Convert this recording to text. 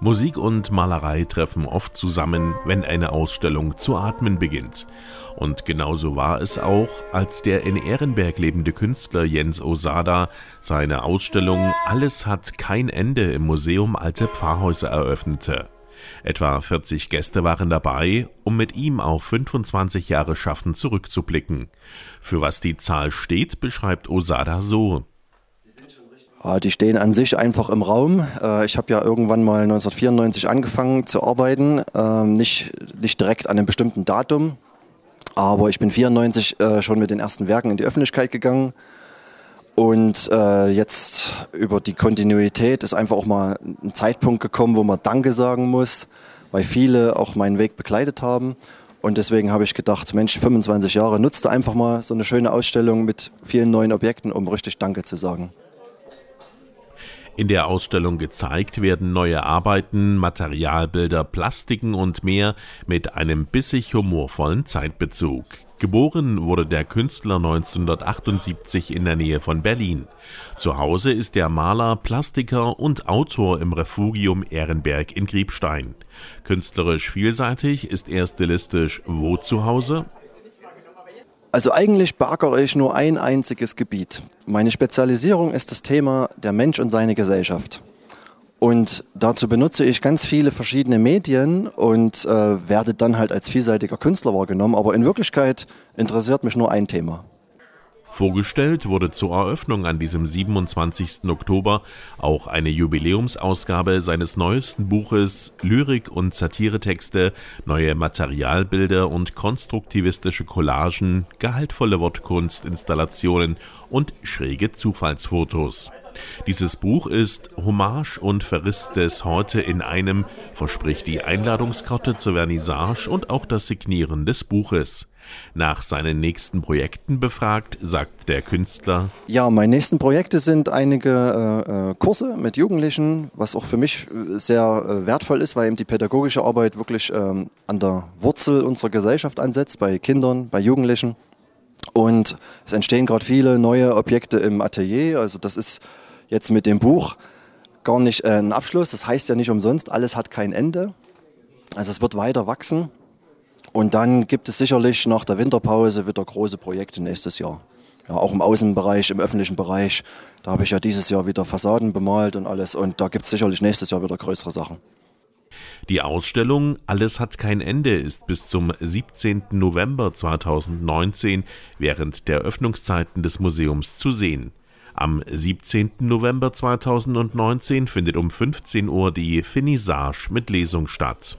Musik und Malerei treffen oft zusammen, wenn eine Ausstellung zu atmen beginnt. Und genauso war es auch, als der in Ehrenberg lebende Künstler Jens Osada seine Ausstellung Alles hat kein Ende im Museum Alte Pfarrhäuser eröffnete. Etwa 40 Gäste waren dabei, um mit ihm auf 25 Jahre Schaffen zurückzublicken. Für was die Zahl steht, beschreibt Osada so. Ah, die stehen an sich einfach im Raum. Äh, ich habe ja irgendwann mal 1994 angefangen zu arbeiten, ähm, nicht, nicht direkt an einem bestimmten Datum, aber ich bin 94 äh, schon mit den ersten Werken in die Öffentlichkeit gegangen und äh, jetzt über die Kontinuität ist einfach auch mal ein Zeitpunkt gekommen, wo man Danke sagen muss, weil viele auch meinen Weg begleitet haben und deswegen habe ich gedacht, Mensch, 25 Jahre, nutzt einfach mal so eine schöne Ausstellung mit vielen neuen Objekten, um richtig Danke zu sagen. In der Ausstellung gezeigt werden neue Arbeiten, Materialbilder, Plastiken und mehr mit einem bissig humorvollen Zeitbezug. Geboren wurde der Künstler 1978 in der Nähe von Berlin. Zu Hause ist der Maler, Plastiker und Autor im Refugium Ehrenberg in Griebstein. Künstlerisch vielseitig ist er stilistisch wo zu Hause, also eigentlich beackere ich nur ein einziges Gebiet. Meine Spezialisierung ist das Thema der Mensch und seine Gesellschaft. Und dazu benutze ich ganz viele verschiedene Medien und äh, werde dann halt als vielseitiger Künstler wahrgenommen. Aber in Wirklichkeit interessiert mich nur ein Thema. Vorgestellt wurde zur Eröffnung an diesem 27. Oktober auch eine Jubiläumsausgabe seines neuesten Buches Lyrik und Satiretexte, neue Materialbilder und konstruktivistische Collagen, gehaltvolle Wortkunstinstallationen und schräge Zufallsfotos dieses Buch ist Hommage und Verriss des Heute in einem, verspricht die Einladungskarte zur Vernissage und auch das Signieren des Buches. Nach seinen nächsten Projekten befragt, sagt der Künstler. Ja, meine nächsten Projekte sind einige äh, äh Kurse mit Jugendlichen, was auch für mich äh, sehr äh, wertvoll ist, weil eben die pädagogische Arbeit wirklich ähm, an der Wurzel unserer Gesellschaft ansetzt, bei Kindern, bei Jugendlichen. Und es entstehen gerade viele neue Objekte im Atelier. Also das ist jetzt mit dem Buch gar nicht äh, einen Abschluss. Das heißt ja nicht umsonst, alles hat kein Ende. Also es wird weiter wachsen. Und dann gibt es sicherlich nach der Winterpause wieder große Projekte nächstes Jahr. Ja, auch im Außenbereich, im öffentlichen Bereich. Da habe ich ja dieses Jahr wieder Fassaden bemalt und alles. Und da gibt es sicherlich nächstes Jahr wieder größere Sachen. Die Ausstellung Alles hat kein Ende ist bis zum 17. November 2019 während der Öffnungszeiten des Museums zu sehen. Am 17. November 2019 findet um 15 Uhr die Finissage mit Lesung statt